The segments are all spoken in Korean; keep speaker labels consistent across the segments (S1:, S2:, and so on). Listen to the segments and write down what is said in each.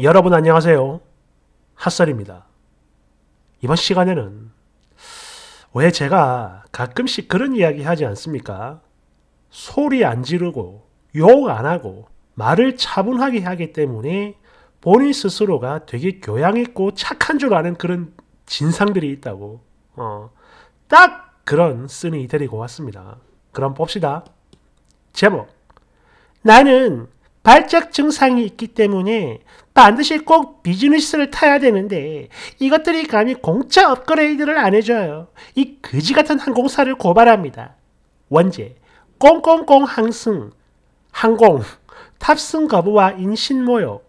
S1: 여러분 안녕하세요. 핫설입니다. 이번 시간에는 왜 제가 가끔씩 그런 이야기 하지 않습니까? 소리 안 지르고 욕 안 하고 말을 차분하게 하기 때문에 본인 스스로가 되게 교양있고 착한 줄 아는 그런 진상들이 있다고 어, 딱 그런 쓴이 데리고 왔습니다. 그럼 봅시다. 제목 나는 발작 증상이 있기 때문에 반드시 꼭 비즈니스를 타야 되는데 이것들이 감히 공짜 업그레이드를 안 해줘요. 이 거지 같은 항공사를 고발합니다. 원제, 꽁꽁꽁 항승, 항공, 탑승 거부와 인신모욕.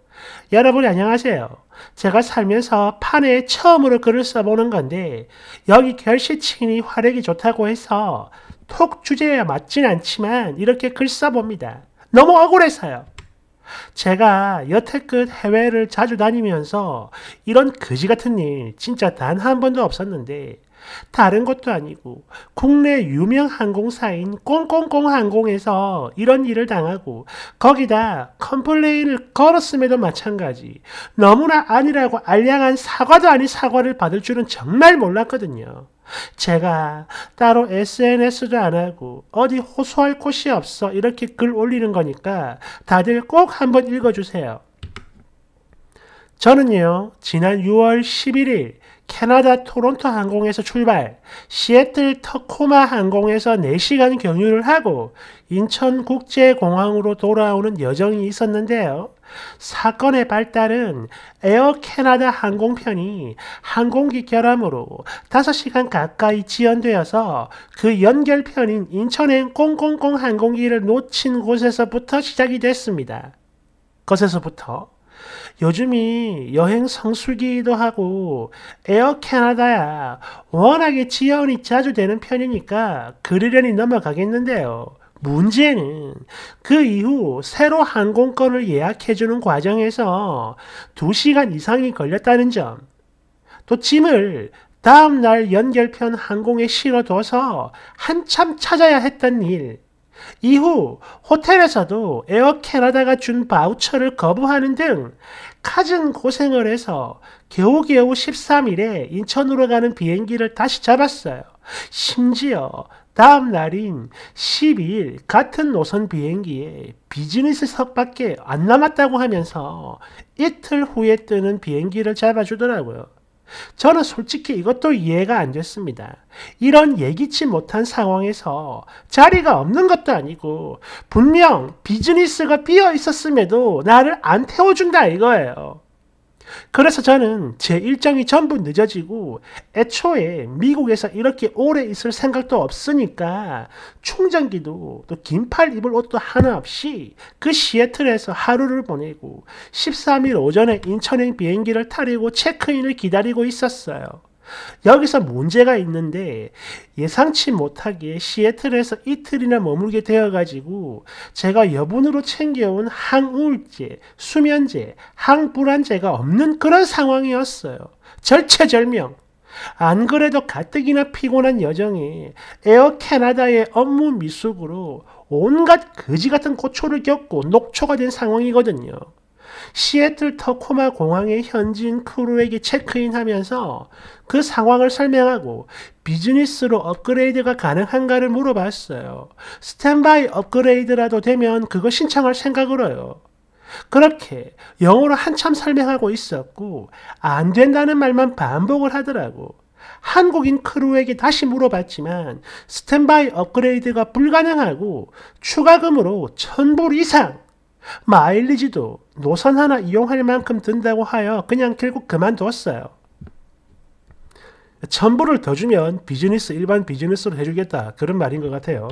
S1: 여러분 안녕하세요. 제가 살면서 판에 처음으로 글을 써보는 건데 여기 결시층이 활약이 좋다고 해서 톡 주제에 맞진 않지만 이렇게 글 써봅니다. 너무 억울해서요. 제가 여태껏 해외를 자주 다니면서 이런 거지 같은 일 진짜 단 한 번도 없었는데 다른 것도 아니고 국내 유명 항공사인 꽁꽁꽁 항공에서 이런 일을 당하고 거기다 컴플레인을 걸었음에도 마찬가지 너무나 아니라고 알량한 사과도 아닌 사과를 받을 줄은 정말 몰랐거든요. 제가 따로 SNS도 안 하고 어디 호소할 곳이 없어 이렇게 글 올리는 거니까 다들 꼭 한번 읽어주세요. 저는요, 지난 6월 11일 캐나다 토론토 항공에서 출발, 시애틀 터코마 항공에서 4시간 경유를 하고 인천국제공항으로 돌아오는 여정이 있었는데요. 사건의 발달은 에어 캐나다 항공편이 항공기 결함으로 5시간 가까이 지연되어서 그 연결편인 인천행 000 항공기를 놓친 곳에서부터 시작이 됐습니다. 것에서부터 요즘이 여행 성수기도 하고 에어 캐나다야 워낙에 지연이 자주 되는 편이니까 그리련이 넘어가겠는데요. 문제는 그 이후 새로 항공권을 예약해주는 과정에서 2시간 이상이 걸렸다는 점, 또 짐을 다음 날 연결편 항공에 실어둬서 한참 찾아야 했던 일, 이후 호텔에서도 에어 캐나다가 준 바우처를 거부하는 등가진 고생을 해서 겨우겨우 13일에 인천으로 가는 비행기를 다시 잡았어요. 심지어 다음 날인 12일 같은 노선 비행기에 비즈니스석 밖에 안 남았다고 하면서 이틀 후에 뜨는 비행기를 잡아주더라고요. 저는 솔직히 이것도 이해가 안 됐습니다. 이런 예기치 못한 상황에서 자리가 없는 것도 아니고 분명 비즈니스가 비어 있었음에도 나를 안 태워준다 이거예요. 그래서 저는 제 일정이 전부 늦어지고 애초에 미국에서 이렇게 오래 있을 생각도 없으니까 충전기도 또 긴팔 입을 옷도 하나 없이 그 시애틀에서 하루를 보내고 13일 오전에 인천행 비행기를 타려고 체크인을 기다리고 있었어요. 여기서 문제가 있는데 예상치 못하게 시애틀에서 이틀이나 머물게 되어가지고 제가 여분으로 챙겨온 항우울제, 수면제, 항불안제가 없는 그런 상황이었어요. 절체절명. 안 그래도 가뜩이나 피곤한 여정에 에어 캐나다의 업무 미숙으로 온갖 거지 같은 고초를 겪고 녹초가 된 상황이거든요. 시애틀 터코마 공항의 현지인 크루에게 체크인하면서 그 상황을 설명하고 비즈니스로 업그레이드가 가능한가를 물어봤어요. 스탠바이 업그레이드라도 되면 그거 신청할 생각으로요. 그렇게 영어로 한참 설명하고 있었고 안 된다는 말만 반복을 하더라고. 한국인 크루에게 다시 물어봤지만 스탠바이 업그레이드가 불가능하고 추가금으로 천불 이상 마일리지도 노선 하나 이용할 만큼 든다고 하여 그냥 결국 그만뒀어요 첨부를 더 주면 비즈니스 일반 비즈니스로 해주겠다 그런 말인 것 같아요.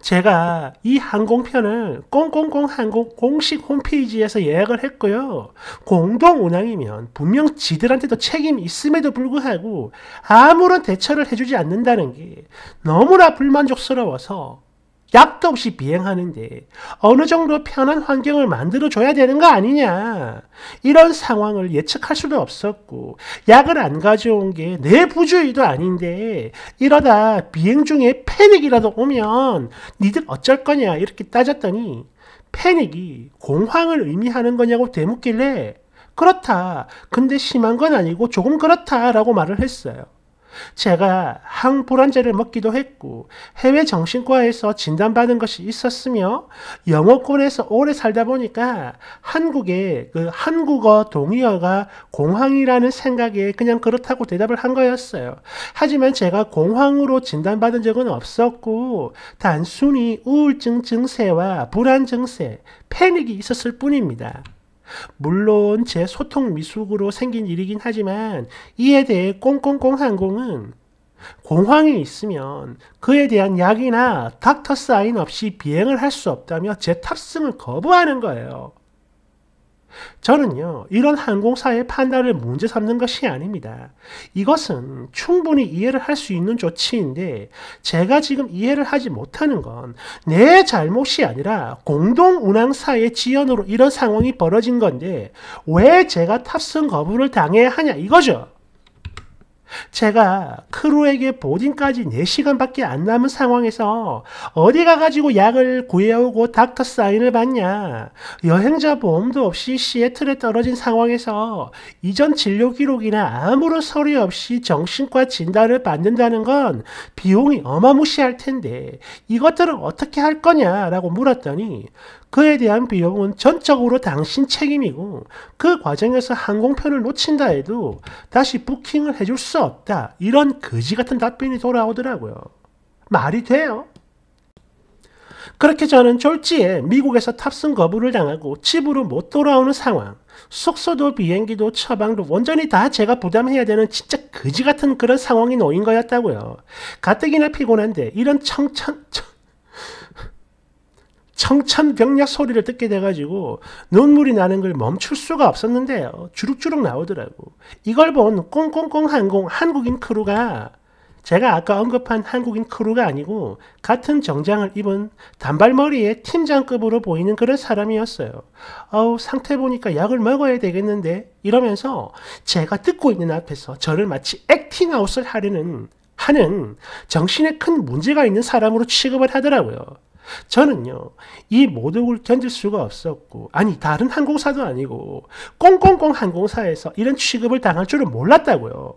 S1: 제가 이 항공편을 꽁꽁꽁 항공 공식 홈페이지에서 예약을 했고요. 공동 운항이면 분명 지들한테도 책임이 있음에도 불구하고 아무런 대처를 해주지 않는다는 게 너무나 불만족스러워서 약도 없이 비행하는데 어느 정도 편한 환경을 만들어줘야 되는 거 아니냐. 이런 상황을 예측할 수도 없었고 약을 안 가져온 게 내 부주의도 아닌데 이러다 비행 중에 패닉이라도 오면 니들 어쩔 거냐 이렇게 따졌더니 패닉이 공황을 의미하는 거냐고 되묻길래 그렇다. 근데 심한 건 아니고 조금 그렇다라고 말을 했어요. 제가 항불안제를 먹기도 했고 해외 정신과에서 진단받은 것이 있었으며 영어권에서 오래 살다 보니까 한국의 그 한국어 동의어가 공황이라는 생각에 그냥 그렇다고 대답을 한 거였어요. 하지만 제가 공황으로 진단받은 적은 없었고 단순히 우울증 증세와 불안 증세, 패닉이 있었을 뿐입니다. 물론 제 소통 미숙으로 생긴 일이긴 하지만 이에 대해 꽁꽁꽁 항공은 공황이 있으면 그에 대한 약이나 닥터 사인 없이 비행을 할 수 없다며 제 탑승을 거부하는 거예요. 저는요, 이런 항공사의 판단을 문제 삼는 것이 아닙니다. 이것은 충분히 이해를 할 수 있는 조치인데, 제가 지금 이해를 하지 못하는 건 내 잘못이 아니라 공동 운항사의 지연으로 이런 상황이 벌어진 건데, 왜 제가 탑승 거부를 당해야 하냐 이거죠. 제가 크루에게 보딩까지 4시간밖에 안 남은 상황에서 어디 가가지고 약을 구해오고 닥터 사인을 받냐. 여행자 보험도 없이 시애틀에 떨어진 상황에서 이전 진료 기록이나 아무런 서류 없이 정신과 진단을 받는다는 건 비용이 어마무시할 텐데 이것들을 어떻게 할 거냐라고 물었더니 그에 대한 비용은 전적으로 당신 책임이고 그 과정에서 항공편을 놓친다 해도 다시 부킹을 해줄 수 없다. 이런 거지 같은 답변이 돌아오더라고요. 말이 돼요? 그렇게 저는 졸지에 미국에서 탑승 거부를 당하고 집으로 못 돌아오는 상황, 숙소도 비행기도 처방도 온전히 다 제가 부담해야 되는 진짜 거지 같은 그런 상황이 놓인 거였다고요. 가뜩이나 피곤한데 이런 청천, 청, 청천벽력 소리를 듣게 돼가지고 눈물이 나는 걸 멈출 수가 없었는데요. 주룩주룩 나오더라고. 이걸 본 꽁꽁꽁 항공 한국인 크루가 제가 아까 언급한 한국인 크루가 아니고 같은 정장을 입은 단발머리의 팀장급으로 보이는 그런 사람이었어요. 어우 상태 보니까 약을 먹어야 되겠는데 이러면서 제가 듣고 있는 앞에서 저를 마치 액팅아웃을 하려는 하는 정신에 큰 문제가 있는 사람으로 취급을 하더라고요. 저는요, 이 모독을 견딜 수가 없었고, 아니, 다른 항공사도 아니고, 꽁꽁꽁 항공사에서 이런 취급을 당할 줄은 몰랐다고요.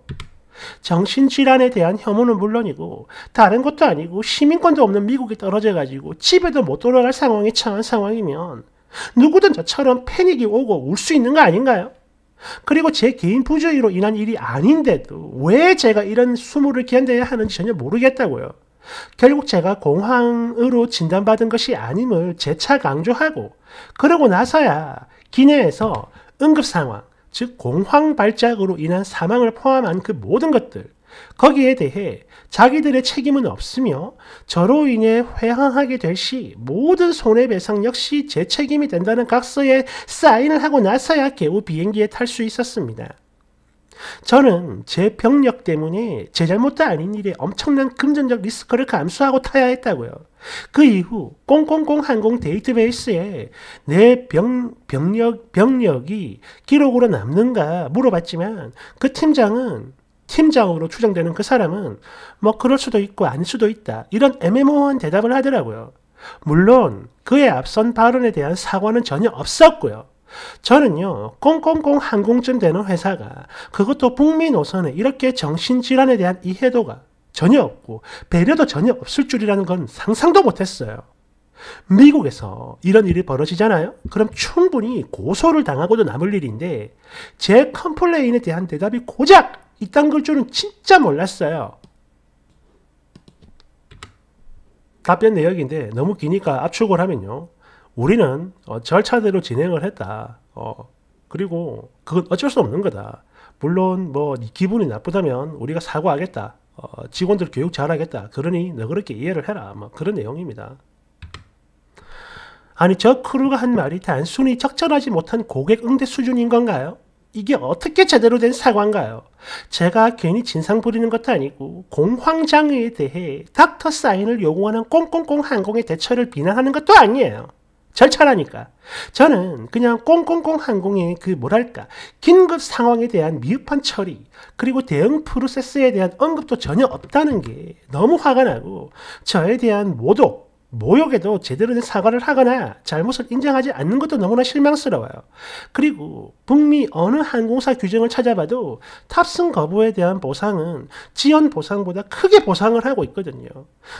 S1: 정신질환에 대한 혐오는 물론이고 다른 것도 아니고 시민권도 없는 미국이 떨어져가지고 집에도 못 돌아갈 상황에 처한 상황이면 누구든 저처럼 패닉이 오고 울 수 있는 거 아닌가요? 그리고 제 개인 부주의로 인한 일이 아닌데도 왜 제가 이런 수모를 견뎌야 하는지 전혀 모르겠다고요. 결국 제가 공황으로 진단받은 것이 아님을 재차 강조하고 그러고 나서야 기내에서 응급 상황, 즉 공황 발작으로 인한 사망을 포함한 그 모든 것들 거기에 대해 자기들의 책임은 없으며 저로 인해 회항하게 될 시 모든 손해배상 역시 제 책임이 된다는 각서에 사인을 하고 나서야 개우 비행기에 탈 수 있었습니다. 저는 제 병력 때문에 제 잘못도 아닌 일에 엄청난 금전적 리스크를 감수하고 타야 했다고요. 그 이후 꽁꽁꽁 항공 데이터베이스에 내 병, 병력, 병력이 기록으로 남는가 물어봤지만 그 팀장은 팀장으로 추정되는 그 사람은 뭐 그럴 수도 있고 아닐 수도 있다 이런 애매모호한 대답을 하더라고요. 물론 그의 앞선 발언에 대한 사과는 전혀 없었고요. 저는요, 꽁꽁꽁 항공쯤 되는 회사가 그것도 북미 노선에 이렇게 정신질환에 대한 이해도가 전혀 없고 배려도 전혀 없을 줄이라는 건 상상도 못했어요. 미국에서 이런 일이 벌어지잖아요? 그럼 충분히 고소를 당하고도 남을 일인데 제 컴플레인에 대한 대답이 고작 이딴 걸 줄은 진짜 몰랐어요. 답변 내역인데 너무 기니까 압축을 하면요. 우리는 어, 절차대로 진행을 했다. 어, 그리고 그건 어쩔 수 없는 거다. 물론 뭐 기분이 나쁘다면 우리가 사과하겠다. 어, 직원들 교육 잘하겠다. 그러니 너그럽게 이해를 해라. 뭐 그런 내용입니다. 아니 저 크루가 한 말이 단순히 적절하지 못한 고객 응대 수준인 건가요? 이게 어떻게 제대로 된 사과인가요? 제가 괜히 진상 부리는 것도 아니고 공황장애에 대해 닥터 사인을 요구하는 꽁꽁꽁 항공의 대처를 비난하는 것도 아니에요. 절차라니까. 저는 그냥 꽁꽁꽁 항공의 그 뭐랄까 긴급 상황에 대한 미흡한 처리 그리고 대응 프로세스에 대한 언급도 전혀 없다는 게 너무 화가 나고 저에 대한 모독 모욕에도 제대로 된 사과를 하거나 잘못을 인정하지 않는 것도 너무나 실망스러워요. 그리고 북미 어느 항공사 규정을 찾아봐도 탑승 거부에 대한 보상은 지연 보상보다 크게 보상을 하고 있거든요.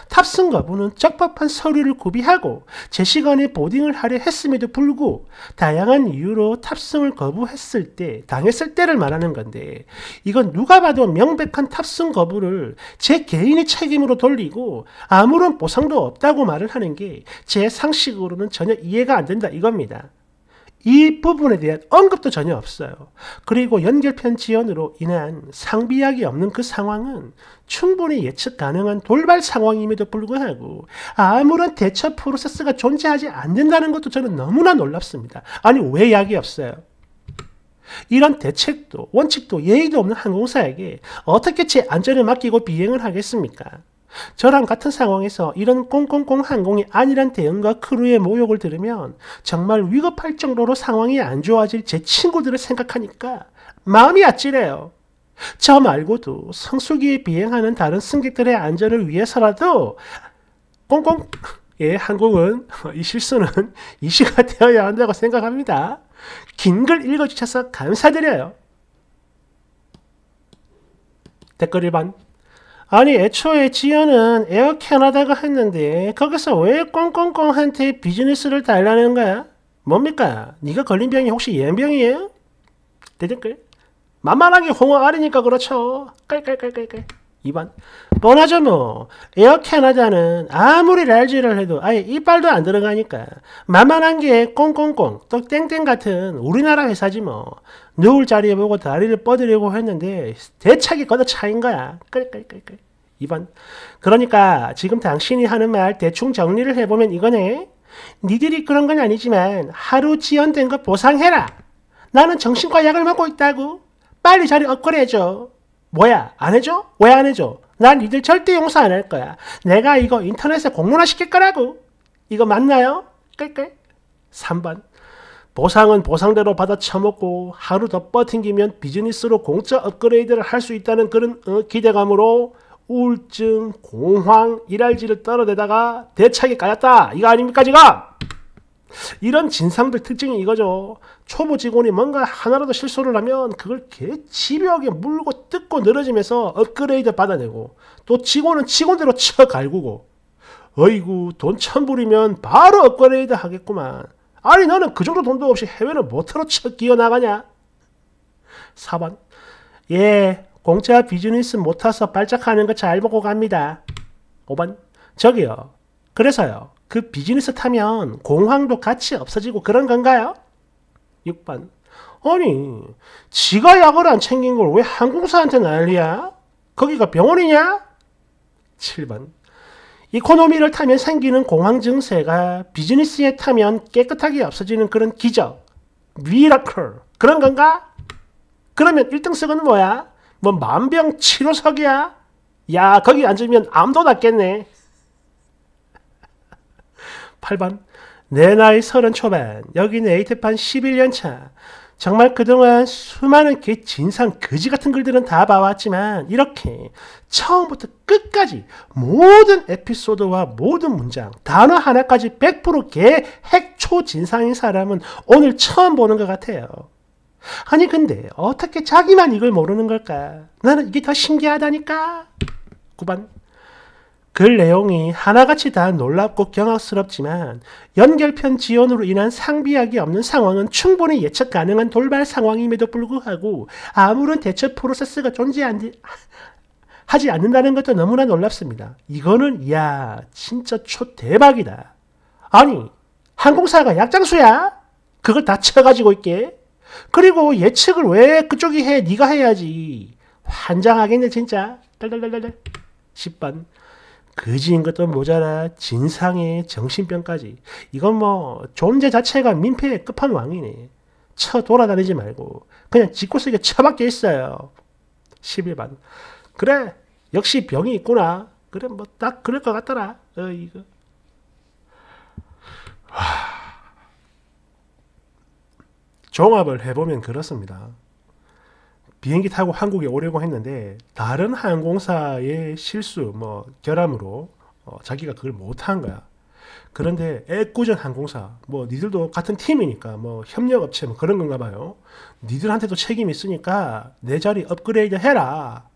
S1: 탑승 거부는 적법한 서류를 구비하고 제 시간에 보딩을 하려 했음에도 불구 다양한 이유로 탑승을 거부했을 때 당했을 때를 말하는 건데 이건 누가 봐도 명백한 탑승 거부를 제 개인의 책임으로 돌리고 아무런 보상도 없다고 말 말을 하는 게 제 상식으로는 전혀 이해가 안 된다 이겁니다. 이 부분에 대한 언급도 전혀 없어요. 그리고 연결편 지연으로 인한 상비약이 없는 그 상황은 충분히 예측 가능한 돌발 상황임에도 불구하고 아무런 대처 프로세스가 존재하지 않는다는 것도 저는 너무나 놀랍습니다. 아니 왜 약이 없어요? 이런 대책도 원칙도 예의도 없는 항공사에게 어떻게 제 안전을 맡기고 비행을 하겠습니까? 저랑 같은 상황에서 이런 꽁꽁꽁 항공이 아니란 대응과 크루의 모욕을 들으면 정말 위급할 정도로 상황이 안 좋아질 제 친구들을 생각하니까 마음이 아찔해요. 저 말고도 성수기에 비행하는 다른 승객들의 안전을 위해서라도 꽁꽁 예, 항공은 이 실수는 이슈가 되어야 한다고 생각합니다. 긴 글 읽어주셔서 감사드려요. 댓글 1번 아니 애초에 지연은 에어 캐나다가 했는데 거기서 왜 꽁꽁꽁한테 비즈니스를 달라는 거야? 뭡니까? 네가 걸린 병이 혹시 예병이에요? 대댓글 만만하게 홍어 아리니까 그렇죠. 깔깔깔깔깔. 2번. 뻔하죠 뭐. 에어 캐나다는 아무리 랄지를 해도 아예 이빨도 안 들어가니까. 만만한 게 꽁꽁꽁 또 땡땡 같은 우리나라 회사지 뭐. 누울 자리에 보고 다리를 뻗으려고 했는데 대차게 걷어차인 거야. 그래 그래 2번. 그러니까 지금 당신이 하는 말 대충 정리를 해보면 이거네. 니들이 그런 건 아니지만 하루 지연된 거 보상해라. 나는 정신과 약을 먹고 있다고. 빨리 자리 업그레이드 해줘. 뭐야 안 해줘? 왜 안 해줘? 난 니들 절대 용서 안 할 거야. 내가 이거 인터넷에 공론화 시킬 거라고. 이거 맞나요? 끌끌. 3번. 보상은 보상대로 받아 처먹고 하루 더 버팅기면 비즈니스로 공짜 업그레이드를 할 수 있다는 그런 어, 기대감으로 우울증, 공황, 일할지를 떨어대다가 대차게 까였다. 이거 아닙니까 지금? 이런 진상들 특징이 이거죠. 초보 직원이 뭔가 하나라도 실수를 하면 그걸 개집요하게 물고 뜯고 늘어지면서 업그레이드 받아내고 또 직원은 직원대로 쳐 갈구고 어이구 돈 천불이면 바로 업그레이드 하겠구만 아니 너는 그 정도 돈도 없이 해외는 모터로쳐 뭐 끼어나가냐 4번 예 공짜 비즈니스 못 타서 발작하는 거 잘 보고 갑니다 5번 저기요 그래서요 그 비즈니스 타면 공황도 같이 없어지고 그런 건가요? 6반. 아니, 지가 약을 안 챙긴 걸 왜 항공사한테 난리야? 거기가 병원이냐? 7번. 이코노미를 타면 생기는 공황 증세가 비즈니스에 타면 깨끗하게 없어지는 그런 기적, 미라클 그런 건가? 그러면 1등석은 뭐야? 뭐 만병 치료석이야? 야 거기 앉으면 암도 낫겠네. 8번 내 나이 서른 초반, 여긴 에이트판 11년 차. 정말 그동안 수많은 개 진상 거지 같은 글들은 다 봐왔지만 이렇게 처음부터 끝까지 모든 에피소드와 모든 문장, 단어 하나까지 100%개 핵초 진상인 사람은 오늘 처음 보는 것 같아요. 아니 근데 어떻게 자기만 이걸 모르는 걸까? 나는 이게 더 신기하다니까. 9반 그 내용이 하나같이 다 놀랍고 경악스럽지만 연결편 지연으로 인한 상비약이 없는 상황은 충분히 예측 가능한 돌발 상황임에도 불구하고 아무런 대처 프로세스가 존재하지 않는다는 것도 너무나 놀랍습니다. 이거는 야 진짜 초 대박이다. 아니 항공사가 약장수야? 그걸 다 쳐가지고 있게? 그리고 예측을 왜 그쪽이 해? 네가 해야지. 환장하겠네 진짜. 10번. 거지인 것도 모자라 진상의 정신병까지 이건 뭐 존재 자체가 민폐의 끝판왕이네 쳐 돌아다니지 말고 그냥 짓고쓰게 쳐박혀 있어요 11반 그래 역시 병이 있구나 그래 뭐 딱 그럴 것 같더라 어 이거 하... 종합을 해보면 그렇습니다 비행기 타고 한국에 오려고 했는데 다른 항공사의 실수 뭐 결함으로 어, 자기가 그걸 못한 거야. 그런데 애꿎은 항공사 뭐 니들도 같은 팀이니까 뭐 협력업체 뭐 그런 건가 봐요. 니들한테도 책임이 있으니까 내 자리 업그레이드 해라.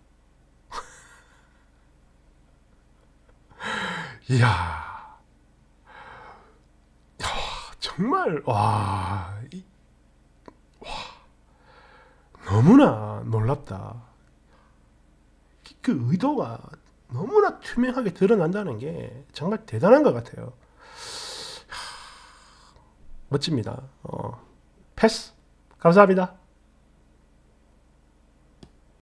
S1: 이야. 아, 정말 와 너무나 놀랍다. 그 의도가 너무나 투명하게 드러난다는 게 정말 대단한 것 같아요. 멋집니다. 어, 패스. 감사합니다.